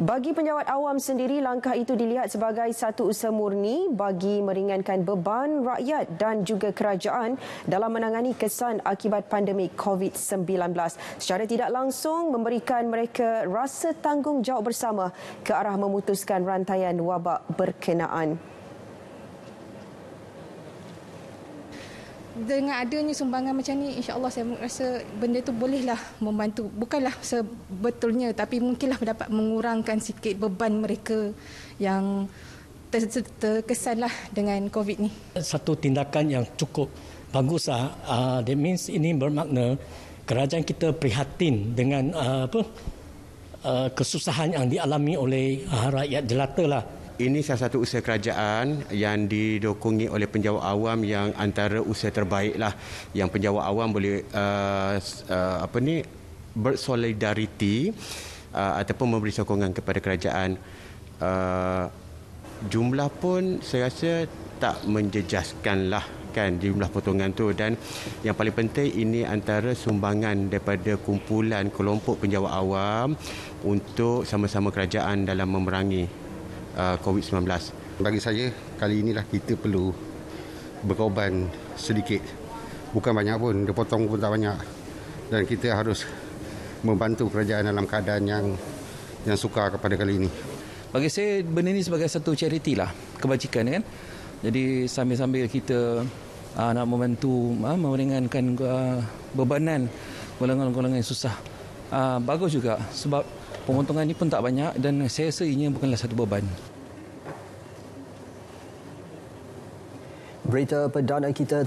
Bagi penjawat awam sendiri, langkah itu dilihat sebagai satu usaha murni bagi meringankan beban rakyat dan juga kerajaan dalam menangani kesan akibat pandemik COVID-19. Secara tidak langsung memberikan mereka rasa tanggungjawab bersama ke arah memutuskan rantaian wabak berkenaan. dengan adanya sumbangan macam ni insya Allah saya rasa benda tu bolehlah membantu bukanlah sebetulnya tapi mungkinlah dapat mengurangkan sikit beban mereka yang terkesanlah dengan covid ni satu tindakan yang cukup bagus ah uh, that means ini bermakna kerajaan kita prihatin dengan uh, apa uh, kesusahan yang dialami oleh uh, rakyat jelata lah ini salah satu usaha kerajaan yang didukungi oleh penjawa awam yang antara usaha terbaik lah yang penjawa awam boleh uh, uh, apa ni bersolidariti uh, ataupun memberi sokongan kepada kerajaan. Uh, jumlah pun saya rasa tak lah kan jumlah potongan tu dan yang paling penting ini antara sumbangan daripada kumpulan kelompok penjawat awam untuk sama-sama kerajaan dalam memerangi Uh, COVID-19. Bagi saya, kali inilah kita perlu berkorban sedikit. Bukan banyak pun, dia potong pun tak banyak. Dan kita harus membantu kerajaan dalam keadaan yang yang suka kepada kali ini. Bagi saya, benda ini sebagai satu charity lah, kebajikan kan. Jadi sambil-sambil kita uh, nak membantu, uh, meringankan uh, bebanan golongan-golongan yang susah. Uh, bagus juga sebab Pemotongan ini pun tak banyak dan saya rasa ini bukanlah satu beban. Berita perdana kita